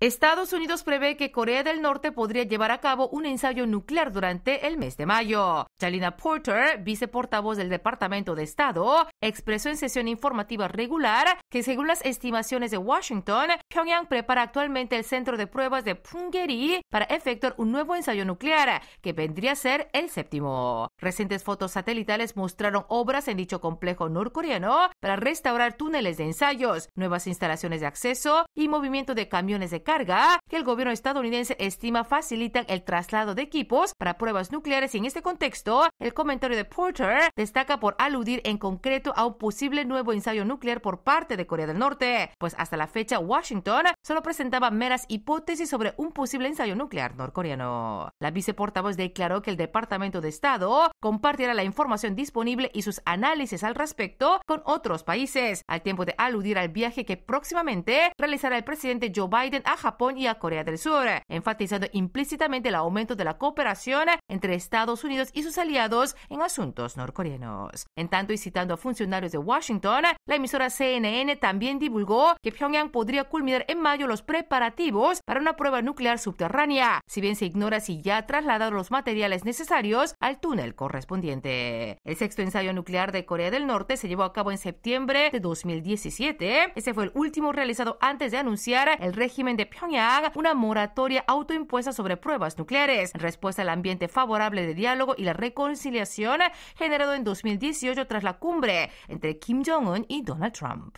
Estados Unidos prevé que Corea del Norte podría llevar a cabo un ensayo nuclear durante el mes de mayo. Chalina Porter, viceportavoz del Departamento de Estado, expresó en sesión informativa regular que según las estimaciones de Washington, Pyongyang prepara actualmente el centro de pruebas de Punggye-ri para efectuar un nuevo ensayo nuclear, que vendría a ser el séptimo. Recientes fotos satelitales mostraron obras en dicho complejo norcoreano para restaurar túneles de ensayos, nuevas instalaciones de acceso y movimiento de camiones de carga que el gobierno estadounidense estima facilitan el traslado de equipos para pruebas nucleares y en este contexto, el comentario de Porter destaca por aludir en concreto a un posible nuevo ensayo nuclear por parte de Corea del Norte, pues hasta la fecha Washington solo presentaba meras hipótesis sobre un posible ensayo nuclear norcoreano. La viceportavoz declaró que el Departamento de Estado compartirá la información disponible y sus análisis al respecto con otros países, al tiempo de aludir al viaje que próximamente realizará el presidente Joe Biden a Japón y a Corea del Sur, enfatizando implícitamente el aumento de la cooperación entre Estados Unidos y sus aliados en asuntos norcoreanos. En tanto, y citando a funcionarios de Washington, la emisora CNN también divulgó que Pyongyang podría culminar en mayo los preparativos para una prueba nuclear subterránea, si bien se ignora si ya ha trasladado los materiales necesarios al túnel correspondiente. El sexto ensayo nuclear de Corea del Norte se llevó a cabo en septiembre de 2017. Ese fue el último realizado antes de anunciar el régimen de Pyongyang una moratoria autoimpuesta sobre pruebas nucleares, en respuesta al ambiente favorable de diálogo y la reconciliación generado en 2018 tras la cumbre entre Kim Jong-un y Donald Trump.